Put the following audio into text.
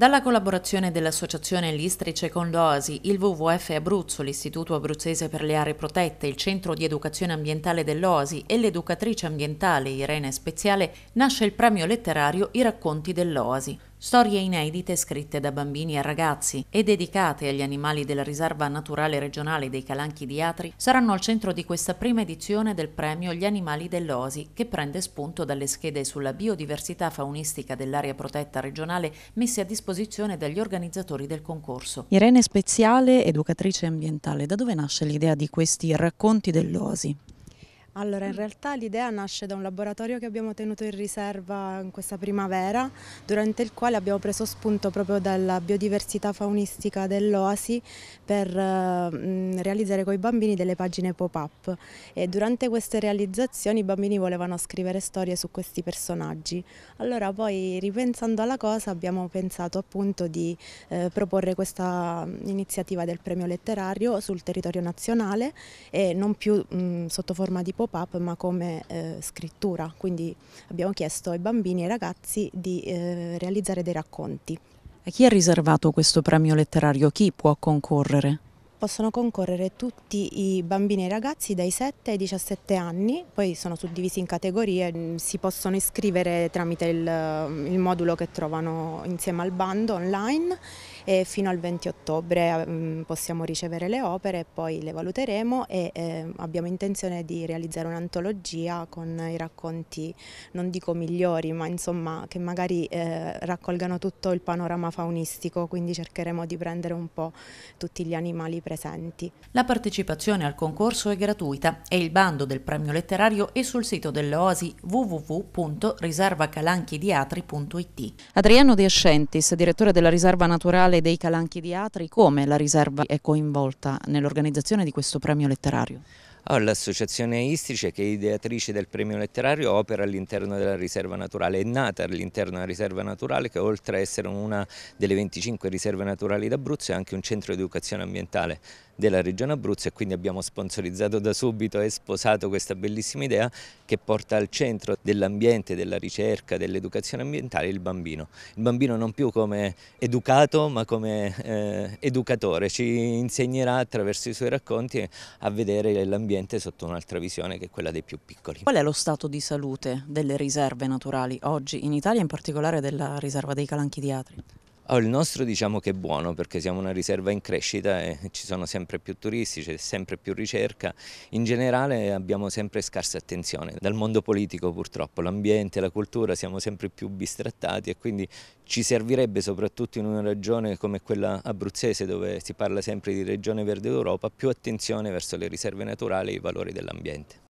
Dalla collaborazione dell'Associazione Listrice con l'Oasi, il WWF Abruzzo, l'Istituto Abruzzese per le Aree Protette, il Centro di Educazione Ambientale dell'Oasi e l'educatrice ambientale Irene Speziale nasce il premio letterario I racconti dell'Oasi. Storie inedite scritte da bambini e ragazzi e dedicate agli animali della riserva naturale regionale dei Calanchi di Atri saranno al centro di questa prima edizione del premio Gli animali dell'Osi, che prende spunto dalle schede sulla biodiversità faunistica dell'area protetta regionale messe a disposizione dagli organizzatori del concorso. Irene Speziale, educatrice ambientale, da dove nasce l'idea di questi racconti dell'Osi? Allora, in mm. realtà l'idea nasce da un laboratorio che abbiamo tenuto in riserva in questa primavera, durante il quale abbiamo preso spunto proprio dalla biodiversità faunistica dell'Oasi per eh, mm, realizzare con i bambini delle pagine pop-up. E durante queste realizzazioni i bambini volevano scrivere storie su questi personaggi. Allora, poi ripensando alla cosa, abbiamo pensato appunto di eh, proporre questa mm, iniziativa del premio letterario sul territorio nazionale e non più mh, sotto forma di pop-up pop-up ma come eh, scrittura, quindi abbiamo chiesto ai bambini e ai ragazzi di eh, realizzare dei racconti. A chi è riservato questo premio letterario? Chi può concorrere? Possono concorrere tutti i bambini e i ragazzi dai 7 ai 17 anni, poi sono suddivisi in categorie, mm, si possono iscrivere tramite il, mm, il modulo che trovano insieme al bando online e fino al 20 ottobre eh, mm, possiamo ricevere le opere, e poi le valuteremo e eh, abbiamo intenzione di realizzare un'antologia con i racconti, non dico migliori, ma insomma che magari eh, raccolgano tutto il panorama faunistico, quindi cercheremo di prendere un po' tutti gli animali presenti. La partecipazione al concorso è gratuita e il bando del premio letterario è sul sito dell'Oasi www.riservacalanchidiatri.it. Adriano De Ascentis, direttore della riserva naturale Mondiale dei Calanchi di Atri, come la riserva è coinvolta nell'organizzazione di questo premio letterario? Ah, l'associazione Istrice, che è ideatrice del premio letterario, opera all'interno della riserva naturale, è nata all'interno della riserva naturale che oltre a essere una delle 25 riserve naturali d'Abruzzo è anche un centro di educazione ambientale della Regione Abruzzo e quindi abbiamo sponsorizzato da subito e sposato questa bellissima idea che porta al centro dell'ambiente, della ricerca, dell'educazione ambientale il bambino. Il bambino non più come educato ma come eh, educatore, ci insegnerà attraverso i suoi racconti a vedere l'ambiente sotto un'altra visione che è quella dei più piccoli. Qual è lo stato di salute delle riserve naturali oggi in Italia, in particolare della riserva dei Calanchi di Atri? Oh, il nostro diciamo che è buono perché siamo una riserva in crescita e ci sono sempre più turisti, c'è sempre più ricerca. In generale abbiamo sempre scarsa attenzione dal mondo politico purtroppo, l'ambiente, la cultura siamo sempre più bistrattati e quindi ci servirebbe soprattutto in una regione come quella abruzzese dove si parla sempre di regione verde d'Europa più attenzione verso le riserve naturali e i valori dell'ambiente.